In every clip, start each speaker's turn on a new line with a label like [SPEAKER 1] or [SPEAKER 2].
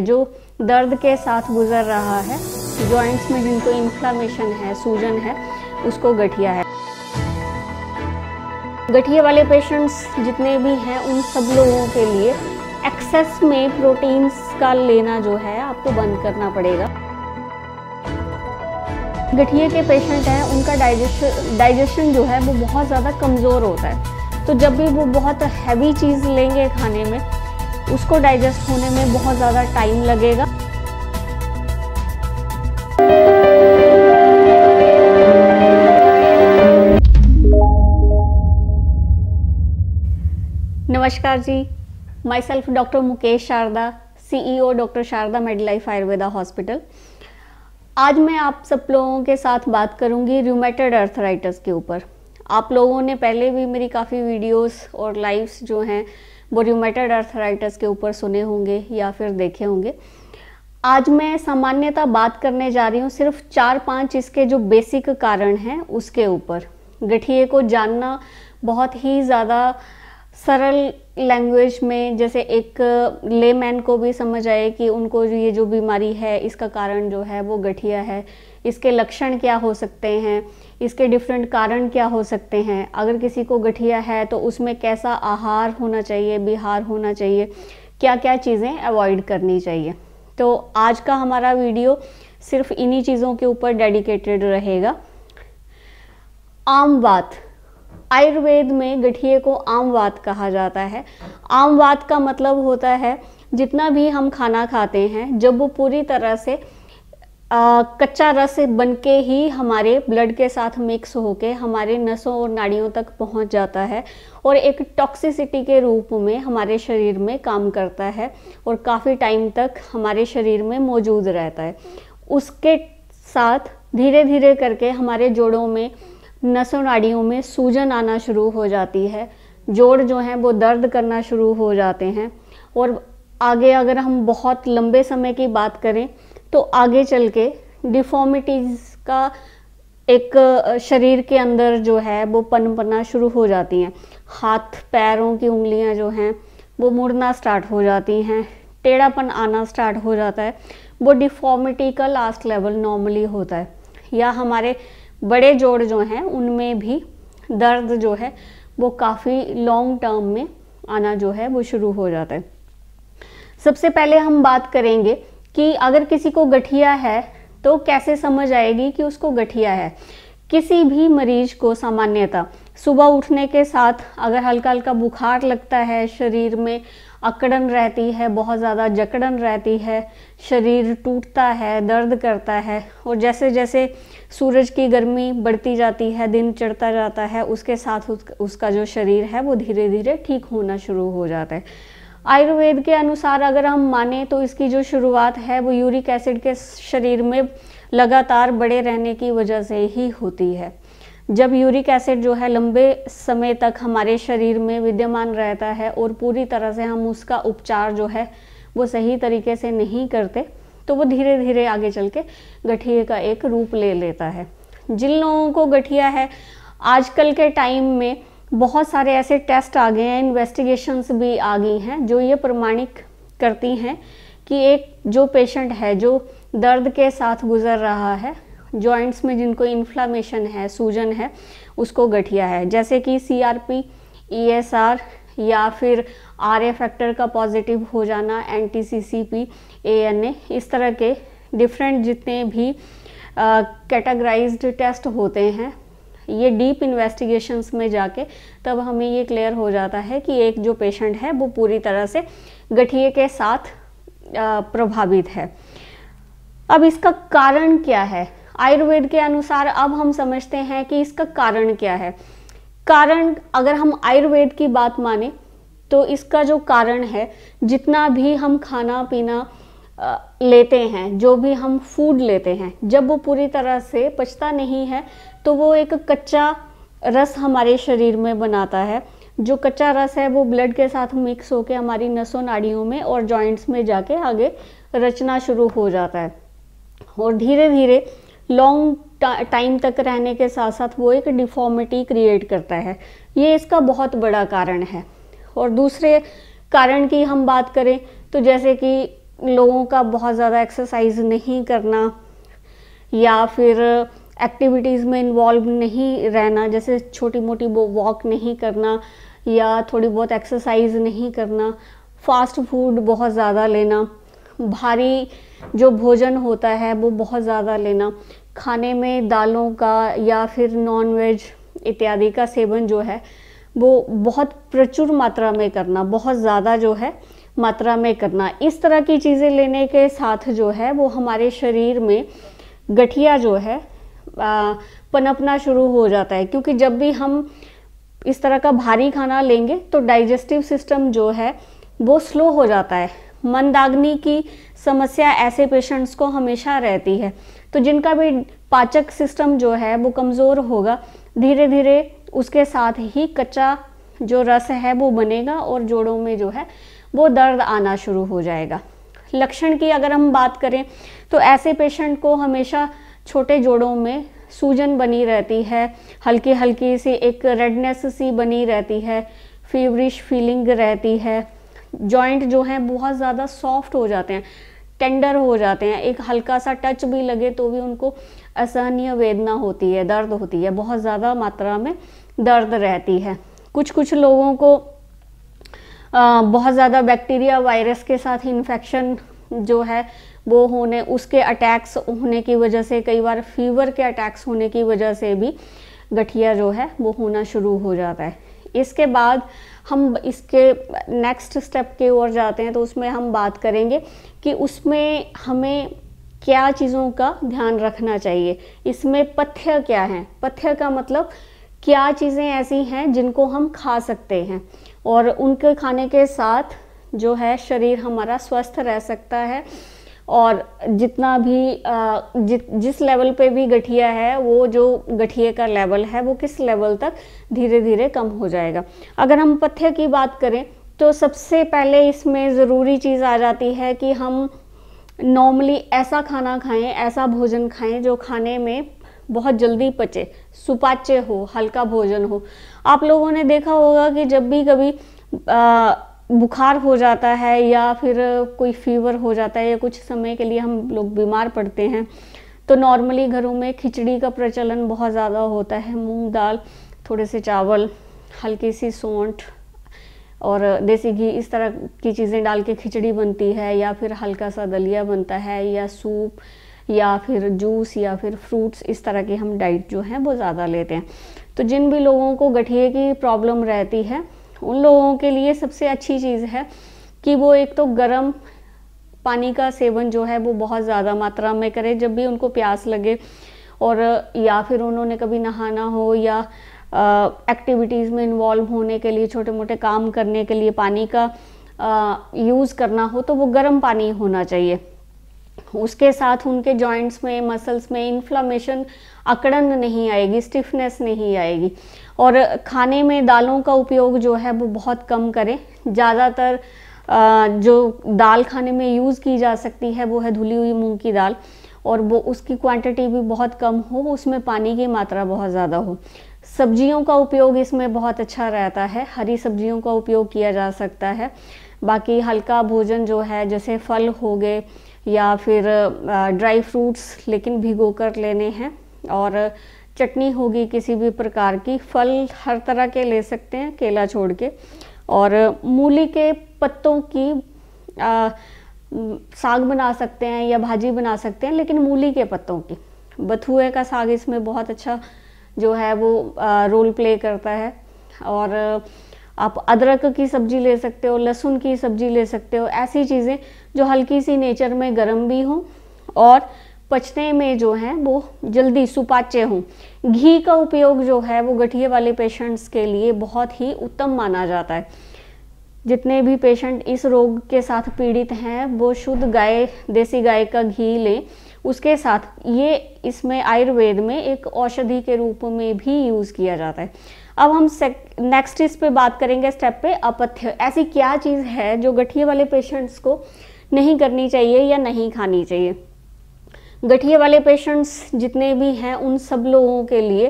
[SPEAKER 1] जो दर्द के साथ गुजर रहा है जॉइंट्स में जिनको इन्फ्लामेशन है सूजन है उसको गठिया है गठिया वाले पेशेंट्स जितने भी हैं उन सब लोगों के लिए एक्सेस में प्रोटीन्स का लेना जो है आपको बंद करना पड़ेगा गठिया के पेशेंट हैं उनका डाइजेशन डाइजेशन जो है वो बहुत ज़्यादा कमज़ोर होता है तो जब भी वो बहुत हैवी चीज़ लेंगे खाने में उसको डाइजेस्ट होने में बहुत ज़्यादा टाइम लगेगा नमस्कार जी myself doctor Mukesh Sharda CEO doctor Sharda Medlife Ayurveda hospital आज मैं आप सब लोगों के साथ बात करूंगी रूमेटेड अर्थराइटिस के ऊपर आप लोगों ने पहले भी मेरी काफ़ी वीडियोस और लाइव्स जो हैं बोरियोमेटेड अर्थराइटिस के ऊपर सुने होंगे या फिर देखे होंगे आज मैं सामान्यतः बात करने जा रही हूँ सिर्फ चार पांच इसके जो बेसिक कारण हैं उसके ऊपर गठिए को जानना बहुत ही ज़्यादा सरल लैंग्वेज में जैसे एक लेमैन को भी समझ आए कि उनको ये जो बीमारी है इसका कारण जो है वो गठिया है इसके लक्षण क्या हो सकते हैं इसके डिफरेंट कारण क्या हो सकते हैं अगर किसी को गठिया है तो उसमें कैसा आहार होना चाहिए बिहार होना चाहिए क्या क्या चीज़ें अवॉइड करनी चाहिए तो आज का हमारा वीडियो सिर्फ इन्हीं चीज़ों के ऊपर डेडिकेटेड रहेगा आम बात आयुर्वेद में गठिए को आम बात कहा जाता है आम बात का मतलब होता है जितना भी हम खाना खाते हैं जब वो पूरी तरह से आ, कच्चा रस बन के ही हमारे ब्लड के साथ मिक्स होके हमारे नसों और नाड़ियों तक पहुंच जाता है और एक टॉक्सिसिटी के रूप में हमारे शरीर में काम करता है और काफ़ी टाइम तक हमारे शरीर में मौजूद रहता है उसके साथ धीरे धीरे करके हमारे जोड़ों में नसों नाड़ियों में सूजन आना शुरू हो जाती है जोड़ जो हैं वो दर्द करना शुरू हो जाते हैं और आगे अगर हम बहुत लंबे समय की बात करें तो आगे चल के डिफॉर्मिटीज़ का एक शरीर के अंदर जो है वो पनपना शुरू हो जाती हैं हाथ पैरों की उंगलियां जो हैं वो मुड़ना स्टार्ट हो जाती हैं टेढ़ापन आना स्टार्ट हो जाता है वो डिफॉर्मिटी का लास्ट लेवल नॉर्मली होता है या हमारे बड़े जोड़ जो हैं उनमें भी दर्द जो है वो काफ़ी लॉन्ग टर्म में आना जो है वो शुरू हो जाता है सबसे पहले हम बात करेंगे कि अगर किसी को गठिया है तो कैसे समझ आएगी कि उसको गठिया है किसी भी मरीज को सामान्यतः सुबह उठने के साथ अगर हल्का हल्का बुखार लगता है शरीर में अकड़न रहती है बहुत ज़्यादा जकड़न रहती है शरीर टूटता है दर्द करता है और जैसे जैसे सूरज की गर्मी बढ़ती जाती है दिन चढ़ता जाता है उसके साथ उसका जो शरीर है वो धीरे धीरे ठीक होना शुरू हो जाता है आयुर्वेद के अनुसार अगर हम माने तो इसकी जो शुरुआत है वो यूरिक एसिड के शरीर में लगातार बड़े रहने की वजह से ही होती है जब यूरिक एसिड जो है लंबे समय तक हमारे शरीर में विद्यमान रहता है और पूरी तरह से हम उसका उपचार जो है वो सही तरीके से नहीं करते तो वो धीरे धीरे आगे चल के गठिए का एक रूप ले लेता है जिन लोगों को गठिया है आजकल के टाइम में बहुत सारे ऐसे टेस्ट आ गए हैं इन्वेस्टिगेशंस भी आ गई हैं जो ये प्रमाणिक करती हैं कि एक जो पेशेंट है जो दर्द के साथ गुजर रहा है जॉइंट्स में जिनको इन्फ्लामेशन है सूजन है उसको गठिया है जैसे कि C R P E S R या फिर आर ए फैक्टर का पॉजिटिव हो जाना N T C C P A N A इस तरह के डिफरेंट जितने भी कैटेगराइज्ड टेस्ट होते हैं ये डीप इन्वेस्टिगेशंस में जाके तब हमें ये क्लियर हो जाता है कि एक जो पेशेंट है वो पूरी तरह से गठिए के साथ प्रभावित है अब इसका कारण क्या है आयुर्वेद के अनुसार अब हम समझते हैं कि इसका कारण क्या है कारण अगर हम आयुर्वेद की बात माने तो इसका जो कारण है जितना भी हम खाना पीना लेते हैं जो भी हम फूड लेते हैं जब वो पूरी तरह से पचता नहीं है तो वो एक कच्चा रस हमारे शरीर में बनाता है जो कच्चा रस है वो ब्लड के साथ मिक्स होकर हमारी नसों नाड़ियों में और जॉइंट्स में जाके आगे रचना शुरू हो जाता है और धीरे धीरे लॉन्ग टाइम तक रहने के साथ साथ वो एक डिफॉर्मिटी क्रिएट करता है ये इसका बहुत बड़ा कारण है और दूसरे कारण की हम बात करें तो जैसे कि लोगों का बहुत ज़्यादा एक्सरसाइज नहीं करना या फिर एक्टिविटीज़ में इन्वॉल्व नहीं रहना जैसे छोटी मोटी वो वॉक नहीं करना या थोड़ी बहुत एक्सरसाइज नहीं करना फास्ट फूड बहुत ज़्यादा लेना भारी जो भोजन होता है वो बहुत ज़्यादा लेना खाने में दालों का या फिर नॉन वेज इत्यादि का सेवन जो है वो बहुत प्रचुर मात्रा में करना बहुत ज़्यादा जो है मात्रा में करना इस तरह की चीज़ें लेने के साथ जो है वो हमारे शरीर में गठिया जो है पनपना शुरू हो जाता है क्योंकि जब भी हम इस तरह का भारी खाना लेंगे तो डाइजेस्टिव सिस्टम जो है वो स्लो हो जाता है मंदाग्नि की समस्या ऐसे पेशेंट्स को हमेशा रहती है तो जिनका भी पाचक सिस्टम जो है वो कमज़ोर होगा धीरे धीरे उसके साथ ही कच्चा जो रस है वो बनेगा और जोड़ों में जो है वो दर्द आना शुरू हो जाएगा लक्षण की अगर हम बात करें तो ऐसे पेशेंट को हमेशा छोटे जोड़ों में सूजन बनी रहती है हल्की हल्की सी एक रेडनेस सी बनी रहती है फीवरिश फीलिंग रहती है जॉइंट जो हैं बहुत ज़्यादा सॉफ्ट हो जाते हैं टेंडर हो जाते हैं एक हल्का सा टच भी लगे तो भी उनको असहनीय वेदना होती है दर्द होती है बहुत ज़्यादा मात्रा में दर्द रहती है कुछ कुछ लोगों को आ, बहुत ज़्यादा बैक्टीरिया वायरस के साथ इन्फेक्शन जो है वो होने उसके अटैक्स होने की वजह से कई बार फीवर के अटैक्स होने की वजह से भी गठिया जो है वो होना शुरू हो जाता है इसके बाद हम इसके नेक्स्ट स्टेप के ओर जाते हैं तो उसमें हम बात करेंगे कि उसमें हमें क्या चीज़ों का ध्यान रखना चाहिए इसमें पथ्य क्या है पथ्य का मतलब क्या चीज़ें ऐसी हैं जिनको हम खा सकते हैं और उनके खाने के साथ जो है शरीर हमारा स्वस्थ रह सकता है और जितना भी जि, जिस लेवल पे भी गठिया है वो जो गठिए का लेवल है वो किस लेवल तक धीरे धीरे कम हो जाएगा अगर हम पथ्य की बात करें तो सबसे पहले इसमें ज़रूरी चीज़ आ जाती है कि हम नॉर्मली ऐसा खाना खाएं ऐसा भोजन खाएं जो खाने में बहुत जल्दी पचे सुपाच्य हो हल्का भोजन हो आप लोगों ने देखा होगा कि जब भी कभी आ, बुखार हो जाता है या फिर कोई फीवर हो जाता है या कुछ समय के लिए हम लोग बीमार पड़ते हैं तो नॉर्मली घरों में खिचड़ी का प्रचलन बहुत ज़्यादा होता है मूंग दाल थोड़े से चावल हल्की सी सौंठ और देसी घी इस तरह की चीज़ें डाल के खिचड़ी बनती है या फिर हल्का सा दलिया बनता है या सूप या फिर जूस या फिर फ्रूट्स इस तरह की हम डाइट जो है वो ज़्यादा लेते हैं तो जिन भी लोगों को गठिए की प्रॉब्लम रहती है उन लोगों के लिए सबसे अच्छी चीज़ है कि वो एक तो गर्म पानी का सेवन जो है वो बहुत ज़्यादा मात्रा में करें जब भी उनको प्यास लगे और या फिर उन्होंने कभी नहाना हो या एक्टिविटीज़ में इन्वॉल्व होने के लिए छोटे मोटे काम करने के लिए पानी का यूज़ करना हो तो वो गर्म पानी होना चाहिए उसके साथ उनके जॉइंट्स में मसल्स में इन्फ्लामेशन अकड़न नहीं आएगी स्टिफनेस नहीं आएगी और खाने में दालों का उपयोग जो है वो बहुत कम करें ज़्यादातर जो दाल खाने में यूज़ की जा सकती है वो है धुली हुई मूंग की दाल और वो उसकी क्वांटिटी भी बहुत कम हो उसमें पानी की मात्रा बहुत ज़्यादा हो सब्जियों का उपयोग इसमें बहुत अच्छा रहता है हरी सब्जियों का उपयोग किया जा सकता है बाकी हल्का भोजन जो है जैसे फल हो गए या फिर ड्राई फ्रूट्स लेकिन भिगो कर लेने हैं और चटनी होगी किसी भी प्रकार की फल हर तरह के ले सकते हैं केला छोड़ के और मूली के पत्तों की आ, साग बना सकते हैं या भाजी बना सकते हैं लेकिन मूली के पत्तों की बथुए का साग इसमें बहुत अच्छा जो है वो आ, रोल प्ले करता है और आप अदरक की सब्जी ले सकते हो लहसुन की सब्जी ले सकते हो ऐसी चीज़ें जो हल्की सी नेचर में गर्म भी हों और पचने में जो है वो जल्दी सुपाच्य हों घी का उपयोग जो है वो गठिए वाले पेशेंट्स के लिए बहुत ही उत्तम माना जाता है जितने भी पेशेंट इस रोग के साथ पीड़ित हैं वो शुद्ध गाय देसी गाय का घी लें उसके साथ ये इसमें आयुर्वेद में एक औषधि के रूप में भी यूज़ किया जाता है अब हम नेक्स्ट इस पे बात करेंगे स्टेप पे अपथ्य ऐसी क्या चीज़ है जो गठिए वाले पेशेंट्स को नहीं करनी चाहिए या नहीं खानी चाहिए गठिए वाले पेशेंट्स जितने भी हैं उन सब लोगों के लिए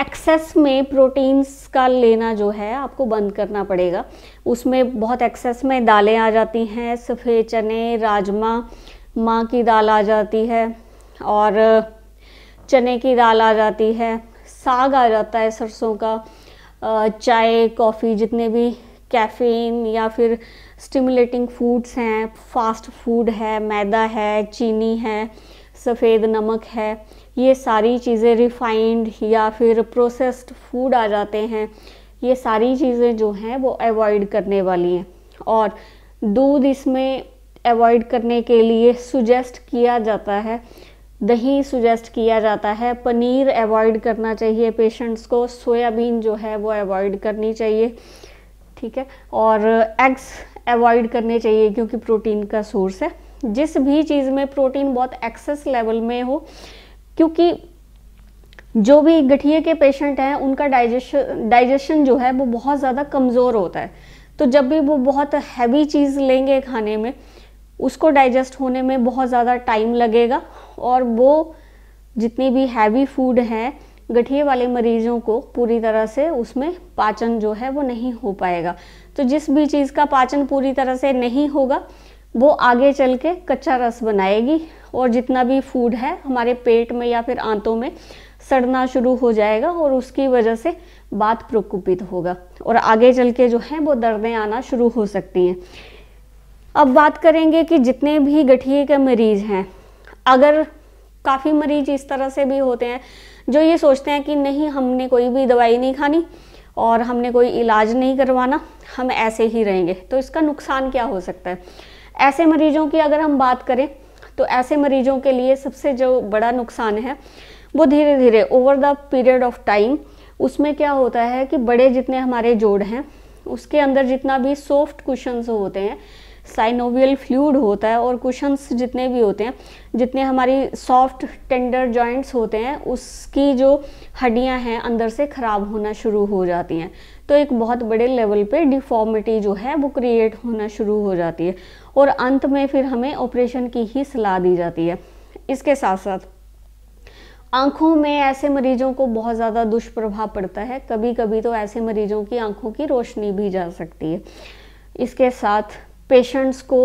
[SPEAKER 1] एक्सेस में प्रोटीन्स का लेना जो है आपको बंद करना पड़ेगा उसमें बहुत एक्सेस में दालें आ जाती हैं सफ़ेद चने राजमा माँ की दाल आ जाती है और चने की दाल आ जाती है साग आ जाता है सरसों का चाय कॉफ़ी जितने भी कैफीन या फिर स्टिमुलेटिंग फूड्स हैं फास्ट फूड है मैदा है चीनी है सफ़ेद नमक है ये सारी चीज़ें रिफाइंड या फिर प्रोसेस्ड फूड आ जाते हैं ये सारी चीज़ें जो हैं वो अवॉइड करने वाली हैं और दूध इसमें अवॉइड करने के लिए सुजेस्ट किया जाता है दही सुजेस्ट किया जाता है पनीर अवॉइड करना चाहिए पेशेंट्स को सोयाबीन जो है वो अवॉइड करनी चाहिए ठीक है और एग्स अवॉइड करने चाहिए क्योंकि प्रोटीन का सोर्स है जिस भी चीज़ में प्रोटीन बहुत एक्सेस लेवल में हो क्योंकि जो भी गठिए के पेशेंट हैं उनका डाइजेशन डाइजेशन जो है वो बहुत ज़्यादा कमज़ोर होता है तो जब भी वो बहुत हैवी चीज़ लेंगे खाने में उसको डाइजेस्ट होने में बहुत ज़्यादा टाइम लगेगा और वो जितनी भी हैवी फूड हैं गठिए वाले मरीजों को पूरी तरह से उसमें पाचन जो है वो नहीं हो पाएगा तो जिस भी चीज़ का पाचन पूरी तरह से नहीं होगा वो आगे चल के कच्चा रस बनाएगी और जितना भी फूड है हमारे पेट में या फिर आंतों में सड़ना शुरू हो जाएगा और उसकी वजह से बात प्रकोपित होगा और आगे चल के जो है वो दर्दें आना शुरू हो सकती हैं अब बात करेंगे कि जितने भी गठिए के मरीज़ हैं अगर काफ़ी मरीज इस तरह से भी होते हैं जो ये सोचते हैं कि नहीं हमने कोई भी दवाई नहीं खानी और हमने कोई इलाज नहीं करवाना हम ऐसे ही रहेंगे तो इसका नुकसान क्या हो सकता है ऐसे मरीजों की अगर हम बात करें तो ऐसे मरीजों के लिए सबसे जो बड़ा नुकसान है वो धीरे धीरे over the period of time उसमें क्या होता है कि बड़े जितने हमारे जोड़ हैं उसके अंदर जितना भी सॉफ्ट क्वेश्चन होते हैं साइनोवियल फ्लूड होता है और कुशंस जितने भी होते हैं जितने हमारी सॉफ्ट टेंडर जॉइंट्स होते हैं उसकी जो हड्डियां हैं अंदर से ख़राब होना शुरू हो जाती हैं तो एक बहुत बड़े लेवल पे डिफॉर्मिटी जो है वो क्रिएट होना शुरू हो जाती है और अंत में फिर हमें ऑपरेशन की ही सलाह दी जाती है इसके साथ साथ आँखों में ऐसे मरीजों को बहुत ज़्यादा दुष्प्रभाव पड़ता है कभी कभी तो ऐसे मरीजों की आँखों की रोशनी भी जा सकती है इसके साथ पेशेंट्स को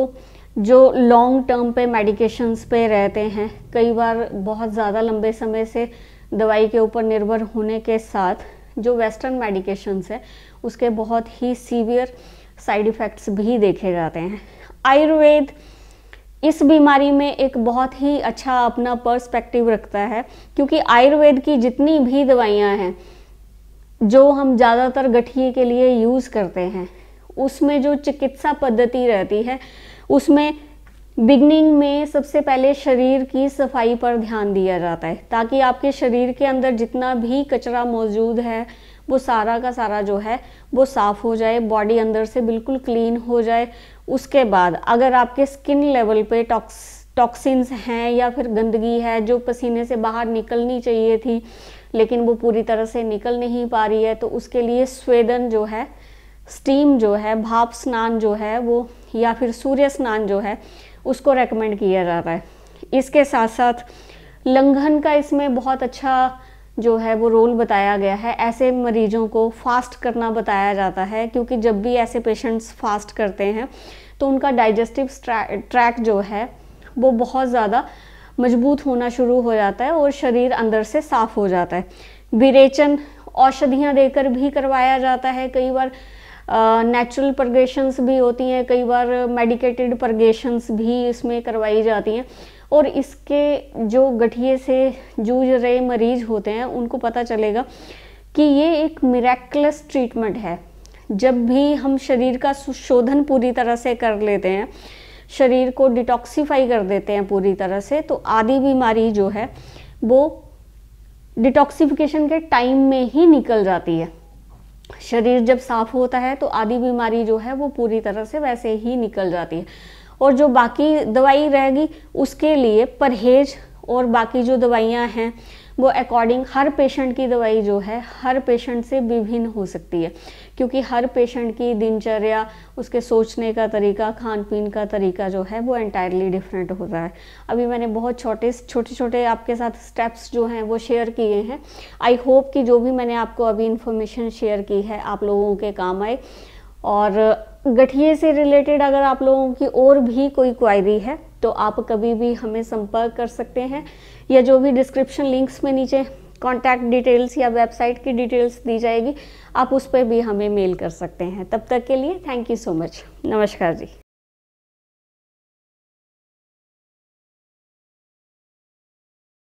[SPEAKER 1] जो लॉन्ग टर्म पे मेडिकेशंस पे रहते हैं कई बार बहुत ज़्यादा लंबे समय से दवाई के ऊपर निर्भर होने के साथ जो वेस्टर्न मेडिकेशंस है उसके बहुत ही सीवियर साइड इफ़ेक्ट्स भी देखे जाते हैं आयुर्वेद इस बीमारी में एक बहुत ही अच्छा अपना पर्सपेक्टिव रखता है क्योंकि आयुर्वेद की जितनी भी दवाइयाँ हैं जो हम ज़्यादातर गठिए के लिए यूज़ करते हैं उसमें जो चिकित्सा पद्धति रहती है उसमें बिगनिंग में सबसे पहले शरीर की सफाई पर ध्यान दिया जाता है ताकि आपके शरीर के अंदर जितना भी कचरा मौजूद है वो सारा का सारा जो है वो साफ़ हो जाए बॉडी अंदर से बिल्कुल क्लीन हो जाए उसके बाद अगर आपके स्किन लेवल पे टॉक्स टॉक्सिन्स हैं या फिर गंदगी है जो पसीने से बाहर निकलनी चाहिए थी लेकिन वो पूरी तरह से निकल नहीं पा रही है तो उसके लिए स्वेदन जो है स्टीम जो है भाप स्नान जो है वो या फिर सूर्य स्नान जो है उसको रेकमेंड किया जा रहा है इसके साथ साथ लंघन का इसमें बहुत अच्छा जो है वो रोल बताया गया है ऐसे मरीजों को फास्ट करना बताया जाता है क्योंकि जब भी ऐसे पेशेंट्स फास्ट करते हैं तो उनका डाइजेस्टिव ट्रैक जो है वो बहुत ज़्यादा मजबूत होना शुरू हो जाता है और शरीर अंदर से साफ हो जाता है विरेचन औषधियाँ देकर भी करवाया जाता है कई बार नेचुरल परगेशंस भी होती हैं कई बार मेडिकेटेड परगेशंस भी इसमें करवाई जाती हैं और इसके जो गठिए से जूझ रहे मरीज होते हैं उनको पता चलेगा कि ये एक मिरेकुलस ट्रीटमेंट है जब भी हम शरीर का सुशोधन पूरी तरह से कर लेते हैं शरीर को डिटॉक्सीफाई कर देते हैं पूरी तरह से तो आधी बीमारी जो है वो डिटॉक्सिफिकेशन के टाइम में ही निकल जाती है शरीर जब साफ होता है तो आधी बीमारी जो है वो पूरी तरह से वैसे ही निकल जाती है और जो बाकी दवाई रहेगी उसके लिए परहेज और बाकी जो दवाइयाँ हैं वो अकॉर्डिंग हर पेशेंट की दवाई जो है हर पेशेंट से विभिन्न हो सकती है क्योंकि हर पेशेंट की दिनचर्या उसके सोचने का तरीका खान पीन का तरीका जो है वो एंटायरली डिफरेंट होता है अभी मैंने बहुत छोटे छोटे छोटे आपके साथ स्टेप्स जो हैं वो शेयर किए हैं आई होप कि जो भी मैंने आपको अभी इन्फॉर्मेशन शेयर की है आप लोगों के काम आए और गठिए से रिलेटेड अगर आप लोगों की और भी कोई क्वायरी है तो आप कभी भी हमें संपर्क कर सकते हैं या जो भी डिस्क्रिप्शन लिंक्स में नीचे कॉन्टैक्ट डिटेल्स या वेबसाइट की डिटेल्स दी जाएगी आप उस पर भी हमें मेल कर सकते हैं तब तक के लिए थैंक यू सो मच नमस्कार जी